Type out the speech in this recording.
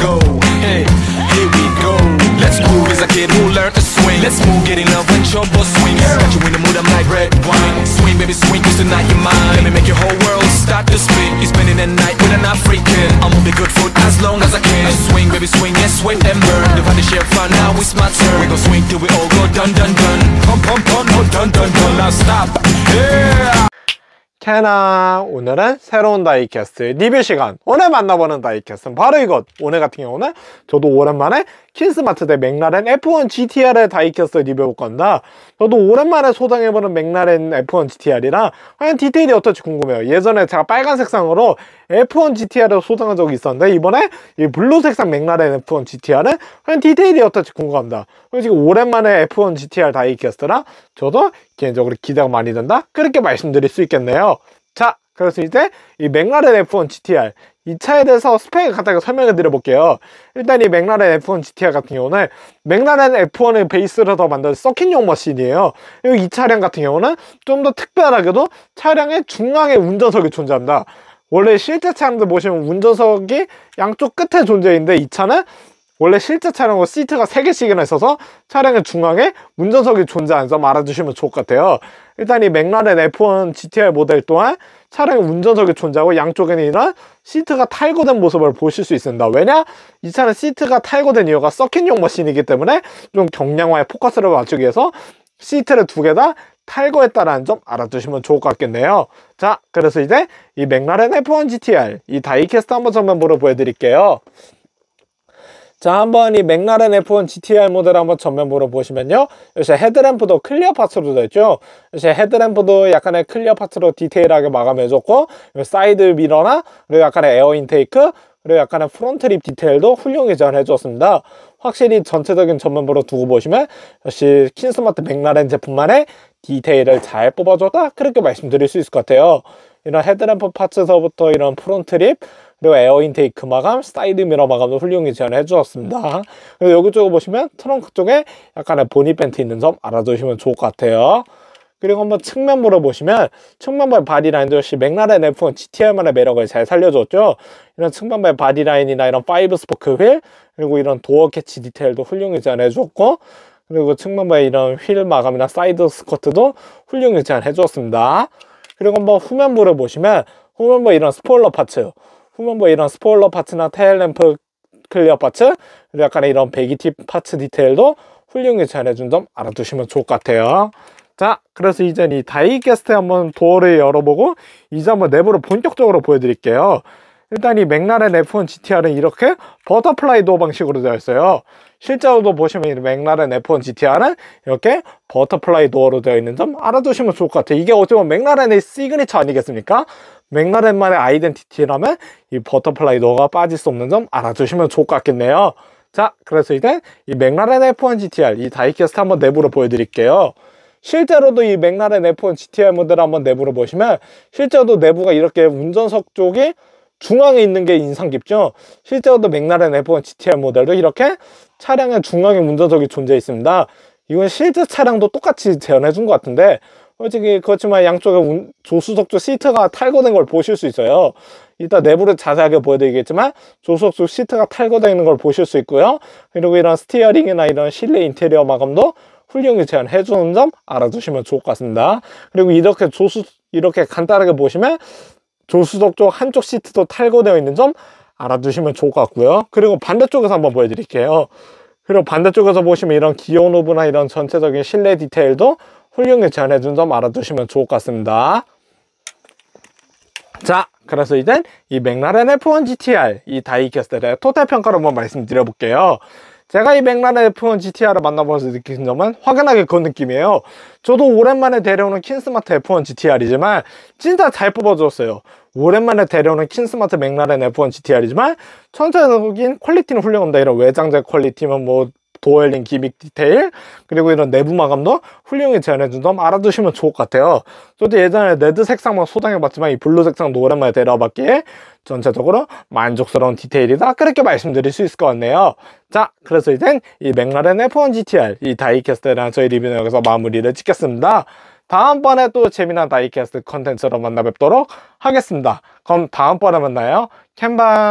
go. Hey, here we go. Let's move as a kid who learned to swing. Let's move, get in love when trouble swings. Got you in the mood, I'm like red wine. Swing, baby, swing, cause tonight you're mine. Let me make your whole world start to spin. You're spending the night with not freaking. i am on the good foot as long as I can. I swing, baby, swing, yes, sweat and burn. Divide the share fun, now it's my turn. We gon' swing till we all go dun dun dun. Pump, pump, pump, no dun dun dun. Now stop. Yeah. 캐나 오늘은 새로운 다이캐스트 리뷰 시간 오늘 만나보는 다이캐스트는 바로 이것 오늘 같은 경우는 저도 오랜만에 킨스마트 대 맥라렌 F1 GTR의 다이캐스 트리뷰볼 건다 저도 오랜만에 소장해보는 맥라렌 F1 GTR이라 과연 디테일이 어떨지 궁금해요 예전에 제가 빨간 색상으로 F1 GTR을 소장한 적이 있었는데 이번에 이 블루 색상 맥라렌 F1 GTR은 과연 디테일이 어떨지 궁금합니다 그리고 지금 오랜만에 F1 GTR 다이캐스트라 저도 개인적으로 기대가 많이 된다 그렇게 말씀드릴 수 있겠네요 자 그래서 이제 이 맥라렌 F1 GTR 이 차에 대해서 스펙을 갖다가 설명해 드려볼게요 일단 이 맥라렌 F1 GTR 같은 경우는 맥라렌 F1의 베이스로 더 만든 서킷용 머신이에요 이 차량 같은 경우는 좀 더 특별하게도 차량의 중앙에 운전석이 존재합니다 원래 실제 차량들 보시면 운전석이 양쪽 끝에 존재인데 이 차는 원래 실제 차량은 시트가 3개씩이나 있어서 차량의 중앙에 운전석이 존재하면서 알아주시면 좋을 것 같아요 일단 이 맥라렌 F1 GTR 모델 또한 차량의 운전석이 존재하고 양쪽에는 이런 시트가 탈거된 모습을 보실 수 있습니다 왜냐? 이 차는 시트가 탈거된 이유가 서킷용 머신이기 때문에 좀 경량화에 포커스를 맞추기 위해서 시트를 두 개 다 탈거했다라는 점 알아두시면 좋을 것 같겠네요 자 그래서 이제 이 맥라렌 F1 GTR 이 다이캐스트 한번 전면보로 보여드릴게요 자 한번 이 맥라렌 F1 GTR 모델 한번 전면 보러 보시면요 요새 헤드램프도 클리어 파츠로 되어 있죠 요새 헤드램프도 약간의 클리어 파츠로 디테일하게 마감해줬고 사이드 미러나 그리고 약간의 에어 인테이크 그리고 약간의 프론트 립 디테일도 훌륭히 전 해줬습니다 확실히 전체적인 전면부로 두고 보시면 역시 킨스마트 맥라렌 제품만의 디테일을 잘 뽑아줬다 그렇게 말씀드릴 수 있을 것 같아요 이런 헤드램프 파츠서부터 이런 프론트 립 그리고 에어 인테이크 마감, 사이드 미러 마감도 훌륭히 지원을 해주었습니다. 그리고 여기쪽에 보시면 트렁크 쪽에 약간의 보니 벤트 있는 점 알아두시면 좋을 것 같아요. 그리고 한번 측면부로 보시면 측면부의 바디라인도 역시 맥라렌 F1 GTR만의 매력을 잘 살려줬죠. 이런 측면부의 바디라인이나 이런 파 스포크 휠 그리고 이런 도어 캐치 디테일도 훌륭히 잘해줬고 그리고 측면부의 이런 휠 마감이나 사이드 스커트도 훌륭히 잘해줬습니다. 그리고 한번 후면부를 보시면 후면부 이런 스포일러 파츠 보면 뭐 이런 스포일러 파츠나 테일램프 클리어 파츠 그리고 약간의 이런 배기팁 파츠 디테일도 훌륭히 잘해준 점 알아두시면 좋을 것 같아요 자 그래서 이제 이 다이캐스트 한번 도어를 열어보고 이제 한번 내부를 본격적으로 보여드릴게요 일단 이 맥라렌 F1 GTR은 이렇게 버터플라이 도어 방식으로 되어 있어요 실제로도 보시면 이 맥라렌 F1 GTR은 이렇게 버터플라이 도어로 되어 있는 점 알아두시면 좋을 것 같아요 이게 어찌 보면 맥라렌의 시그니처 아니겠습니까? 맥라렌만의 아이덴티티라면 이 버터플라이 도어가 빠질 수 없는 점 알아두시면 좋을 것 같겠네요 자 그래서 이제 이 맥라렌 F1 GTR 이 다이캐스트 한번 내부로 보여드릴게요 실제로도 이 맥라렌 F1 GTR 모델 한번 내부로 보시면 실제로도 내부가 이렇게 운전석 쪽이 중앙에 있는 게 인상 깊죠 실제로도 맥라렌 F1 GTR 모델도 이렇게 차량의 중앙에 문전석이 존재해 있습니다 이건 실제 차량도 똑같이 재현해 준 것 같은데 솔직히 그렇지만 양쪽에 조수석도 시트가 탈거된 걸 보실 수 있어요 이따 내부를 자세하게 보여드리겠지만 조수석도 시트가 탈거되어 있는 걸 보실 수 있고요 그리고 이런 스티어링이나 이런 실내 인테리어 마감도 훌륭히 제안해 주는 점 알아두시면 좋을 것 같습니다 그리고 이렇게 조수 이렇게 간단하게 보시면 조수석 쪽 한쪽 시트도 탈거되어 있는 점 알아두시면 좋을 것 같고요 그리고 반대쪽에서 한번 보여드릴게요 그리고 반대쪽에서 보시면 이런 기온 오브나 이런 전체적인 실내 디테일도 훌륭히 제안해준 점 알아두시면 좋을 것 같습니다 자 그래서 이젠 이 맥라렌 F1 GTR 이 다이캐스텔의 토탈 평가를 한번 말씀드려 볼게요 제가 이 맥라렌 F1 GTR을 만나보면서 느낀 점은 확연하게 그 느낌이에요 저도 오랜만에 데려오는 킨스마트 F1 GTR이지만 진짜 잘 뽑아줬어요 오랜만에 데려오는 킨스마트 맥라렌 F1 GTR이지만 천체적인 퀄리티는 훌륭합니다. 이런 외장재 퀄리티는뭐 도어링 기믹 디테일 그리고 이런 내부 마감도 훌륭히 재현해준 점 알아두시면 좋을 것 같아요 저도 예전에 레드 색상만 소장해봤지만 이 블루 색상도 오랜만에 데려와봤기에 전체적으로 만족스러운 디테일이다 그렇게 말씀드릴 수 있을 것 같네요 자 그래서 이젠 이 맥라렌 F1 GTR 이다이캐스트에 대한 저희 리뷰는 여기서 마무리를 찍겠습니다 다음번에 또 재미난 다이캐스트 컨텐츠로 만나 뵙도록 하겠습니다. 그럼 다음번에 만나요. 캔방